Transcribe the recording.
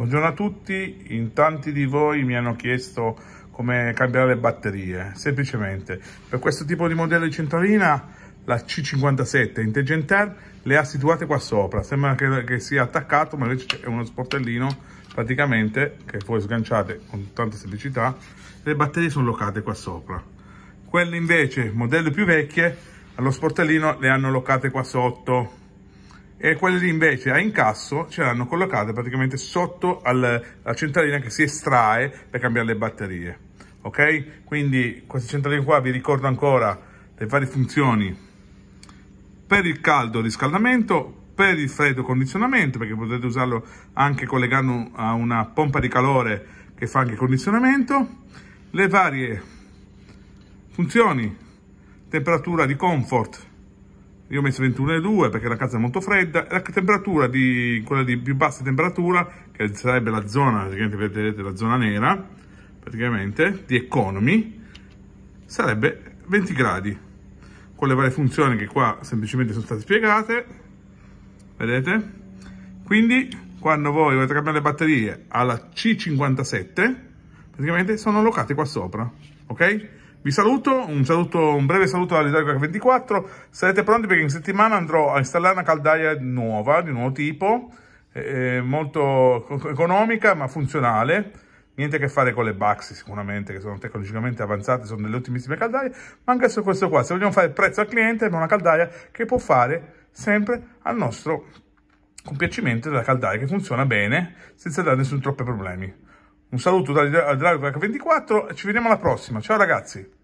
Buongiorno a tutti, in tanti di voi mi hanno chiesto come cambiare le batterie, semplicemente per questo tipo di modello di centralina la C57 Intelligent Air le ha situate qua sopra, sembra che, che sia attaccato ma invece è uno sportellino praticamente che voi sganciate con tanta semplicità, le batterie sono locate qua sopra, quelle invece modelle più vecchie allo sportellino le hanno locate qua sotto, e quelle lì invece a incasso ce l'hanno collocate praticamente sotto al, alla centralina che si estrae per cambiare le batterie ok quindi queste centraline qua vi ricordo ancora le varie funzioni per il caldo riscaldamento per il freddo condizionamento perché potete usarlo anche collegando a una pompa di calore che fa anche condizionamento le varie funzioni temperatura di comfort io ho messo 21,2 perché la casa è molto fredda. La temperatura di quella di più bassa temperatura, che sarebbe la zona, vedete la zona nera, praticamente, di economy, sarebbe 20 gradi. Con le varie funzioni che qua semplicemente sono state spiegate, vedete? Quindi quando voi volete cambiare le batterie alla C57, praticamente sono allocate qua sopra, ok? Vi saluto, un, saluto, un breve saluto dall'Italia 24. Sarete pronti perché in settimana andrò a installare una caldaia nuova, di nuovo tipo, eh, eh molto economica ma funzionale. Niente a che fare con le Baxi sicuramente, che sono tecnologicamente avanzate, sono delle ottimissime caldaie, ma anche su questo qua. Se vogliamo fare il prezzo al cliente, abbiamo una caldaia che può fare sempre al nostro compiacimento della caldaia, che funziona bene, senza dare nessun troppi problemi. Un saluto da Drago H24, e ci vediamo alla prossima. Ciao ragazzi!